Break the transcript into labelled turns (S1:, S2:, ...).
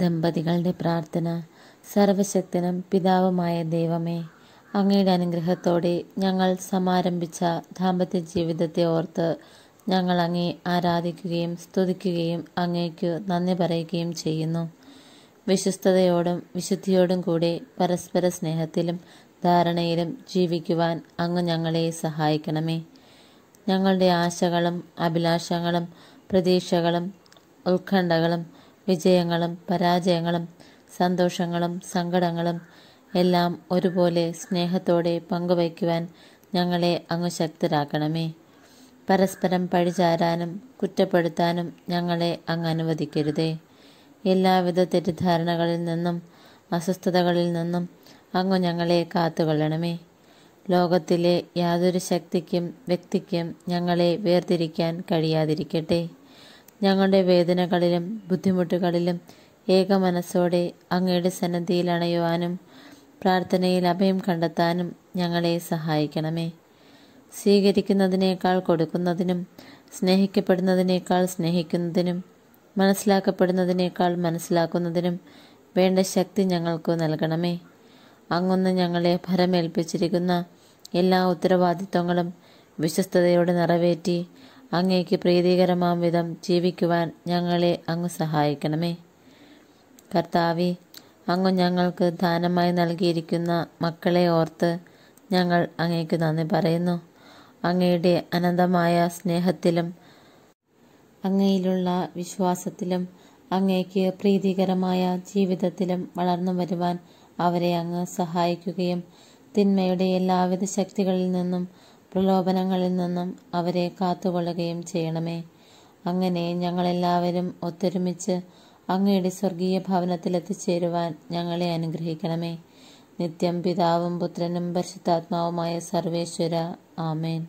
S1: ദമ്പതികളുടെ പ്രാർത്ഥന സർവശക്തനും പിതാവുമായ ദൈവമേ അങ്ങയുടെ അനുഗ്രഹത്തോടെ ഞങ്ങൾ സമാരംഭിച്ച ദാമ്പത്യ ജീവിതത്തെ ഓർത്ത് ഞങ്ങൾ അങ്ങേ ആരാധിക്കുകയും സ്തുതിക്കുകയും അങ്ങേക്കു നന്ദി പറയുകയും ചെയ്യുന്നു വിശ്വസ്തയോടും വിശുദ്ധിയോടും കൂടെ പരസ്പര സ്നേഹത്തിലും ധാരണയിലും ജീവിക്കുവാൻ അങ്ങ് ഞങ്ങളെ സഹായിക്കണമേ ഞങ്ങളുടെ ആശകളും അഭിലാഷങ്ങളും പ്രതീക്ഷകളും ഉത്കണ്ഠകളും വിജയങ്ങളും പരാജയങ്ങളും സന്തോഷങ്ങളും സങ്കടങ്ങളും എല്ലാം ഒരുപോലെ സ്നേഹത്തോടെ പങ്കുവയ്ക്കുവാൻ ഞങ്ങളെ അങ്ങ് ശക്തരാക്കണമേ പരസ്പരം പഴിചാരാനും കുറ്റപ്പെടുത്താനും ഞങ്ങളെ അങ്ങ് അനുവദിക്കരുതേ എല്ലാവിധ തെറ്റിദ്ധാരണകളിൽ നിന്നും അസ്വസ്ഥതകളിൽ നിന്നും അങ്ങ് ഞങ്ങളെ കാത്തുകൊള്ളണമേ ലോകത്തിലെ യാതൊരു ശക്തിക്കും വ്യക്തിക്കും ഞങ്ങളെ വേർതിരിക്കാൻ കഴിയാതിരിക്കട്ടെ ഞങ്ങളുടെ വേദനകളിലും ബുദ്ധിമുട്ടുകളിലും ഏക മനസ്സോടെ അങ്ങയുടെ സന്നദ്ധിയിൽ അണയുവാനും പ്രാർത്ഥനയിൽ അഭയം കണ്ടെത്താനും ഞങ്ങളെ സഹായിക്കണമേ സ്വീകരിക്കുന്നതിനേക്കാൾ കൊടുക്കുന്നതിനും സ്നേഹിക്കപ്പെടുന്നതിനേക്കാൾ സ്നേഹിക്കുന്നതിനും മനസ്സിലാക്കപ്പെടുന്നതിനേക്കാൾ മനസ്സിലാക്കുന്നതിനും വേണ്ട ശക്തി ഞങ്ങൾക്ക് നൽകണമേ അങ്ങൊന്ന് ഞങ്ങളെ ഭരമേൽപ്പിച്ചിരിക്കുന്ന എല്ലാ ഉത്തരവാദിത്വങ്ങളും വിശ്വസ്തയോടെ നിറവേറ്റി അങ്ങേക്ക് പ്രീതികരമാം വിധം ജീവിക്കുവാൻ ഞങ്ങളെ അങ്ങ് സഹായിക്കണമേ കർത്താവി അങ്ങ് ഞങ്ങൾക്ക് ദാനമായി നൽകിയിരിക്കുന്ന മക്കളെ ഓർത്ത് ഞങ്ങൾ അങ്ങേക്ക് നന്ദി പറയുന്നു അങ്ങയുടെ അനന്തമായ സ്നേഹത്തിലും അങ്ങയിലുള്ള വിശ്വാസത്തിലും അങ്ങേക്ക് പ്രീതികരമായ ജീവിതത്തിലും വളർന്നു വരുവാൻ അവരെ അങ്ങ് സഹായിക്കുകയും തിന്മയുടെ എല്ലാവിധ ശക്തികളിൽ നിന്നും പ്രലോഭനങ്ങളിൽ നിന്നും അവരെ കാത്തുകൊള്ളുകയും ചെയ്യണമേ അങ്ങനെ ഞങ്ങളെല്ലാവരും ഒത്തൊരുമിച്ച് അങ്ങയുടെ സ്വർഗീയ ഭവനത്തിൽ ഞങ്ങളെ അനുഗ്രഹിക്കണമേ നിത്യം പിതാവും പുത്രനും പരിശുദ്ധാത്മാവുമായ സർവേശ്വര ആമേൻ